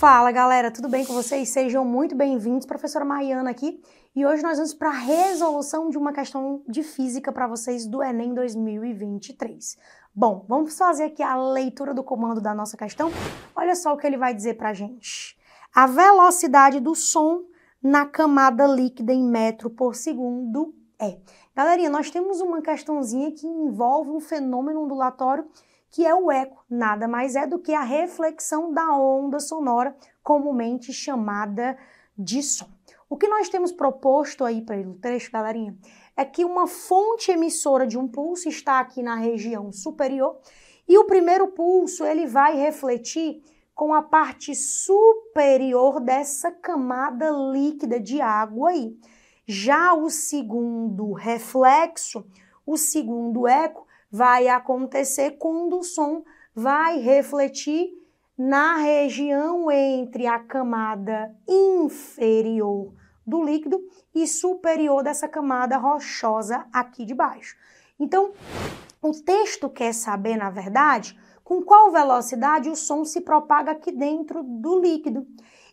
Fala galera, tudo bem com vocês? Sejam muito bem-vindos, professora Maiana aqui. E hoje nós vamos para a resolução de uma questão de física para vocês do Enem 2023. Bom, vamos fazer aqui a leitura do comando da nossa questão. Olha só o que ele vai dizer para a gente. A velocidade do som na camada líquida em metro por segundo é. Galerinha, nós temos uma questãozinha que envolve um fenômeno ondulatório que é o eco, nada mais é do que a reflexão da onda sonora, comumente chamada de som. O que nós temos proposto aí pelo trecho, galerinha, é que uma fonte emissora de um pulso está aqui na região superior e o primeiro pulso ele vai refletir com a parte superior dessa camada líquida de água aí. Já o segundo reflexo, o segundo eco, vai acontecer quando o som vai refletir na região entre a camada inferior do líquido e superior dessa camada rochosa aqui de baixo. Então, o texto quer saber, na verdade, com qual velocidade o som se propaga aqui dentro do líquido.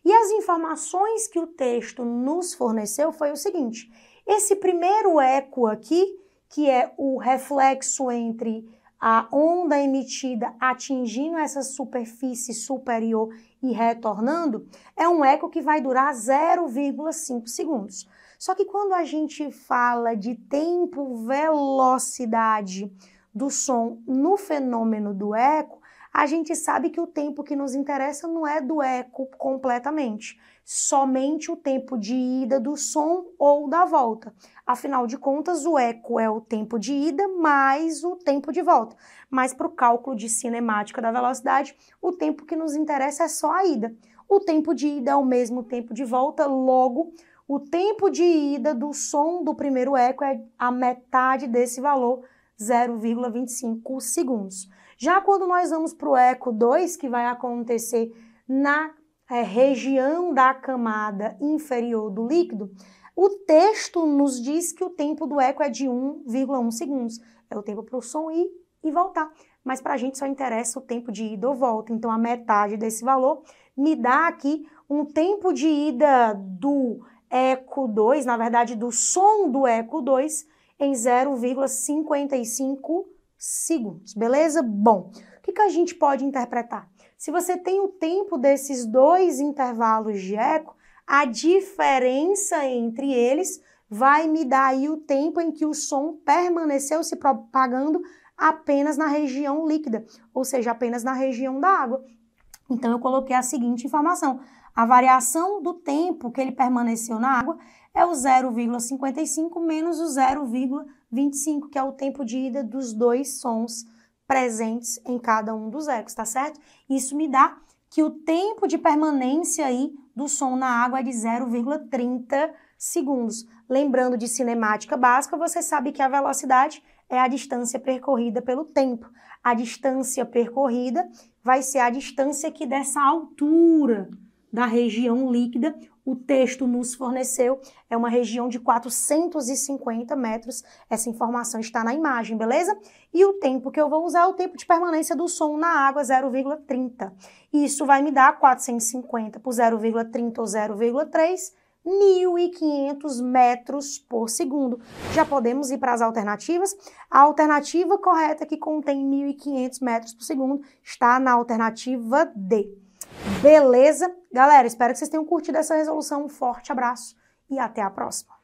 E as informações que o texto nos forneceu foi o seguinte: esse primeiro eco aqui que é o reflexo entre a onda emitida atingindo essa superfície superior e retornando, é um eco que vai durar 0,5 segundos. Só que quando a gente fala de tempo, velocidade do som no fenômeno do eco, a gente sabe que o tempo que nos interessa não é do eco completamente, somente o tempo de ida do som ou da volta. Afinal de contas, o eco é o tempo de ida mais o tempo de volta. Mas para o cálculo de cinemática da velocidade, o tempo que nos interessa é só a ida. O tempo de ida é o mesmo tempo de volta, logo o tempo de ida do som do primeiro eco é a metade desse valor 0,25 segundos. Já quando nós vamos para o eco 2, que vai acontecer na é, região da camada inferior do líquido, o texto nos diz que o tempo do eco é de 1,1 segundos. É o tempo para o som ir e voltar. Mas para a gente só interessa o tempo de ida ou volta. Então a metade desse valor me dá aqui um tempo de ida do eco 2, na verdade do som do eco 2, em 0,55 segundos, beleza? Bom, o que, que a gente pode interpretar? Se você tem o tempo desses dois intervalos de eco, a diferença entre eles vai me dar aí o tempo em que o som permaneceu se propagando apenas na região líquida, ou seja, apenas na região da água. Então eu coloquei a seguinte informação: a variação do tempo que ele permaneceu na água é o 0,55 menos o 0,25, que é o tempo de ida dos dois sons presentes em cada um dos ecos, tá certo? Isso me dá que o tempo de permanência aí do som na água é de 0,30 segundos. Lembrando de cinemática básica, você sabe que a velocidade é a distância percorrida pelo tempo. A distância percorrida vai ser a distância que dessa altura da região líquida, o texto nos forneceu, é uma região de 450 metros. Essa informação está na imagem, beleza? E o tempo que eu vou usar é o tempo de permanência do som na água, 0,30. Isso vai me dar 450 por 0,30 ou 0,3, 1.500 metros por segundo. Já podemos ir para as alternativas? A alternativa correta que contém 1.500 metros por segundo está na alternativa D. Beleza? Galera, espero que vocês tenham curtido essa resolução. Um forte abraço e até a próxima.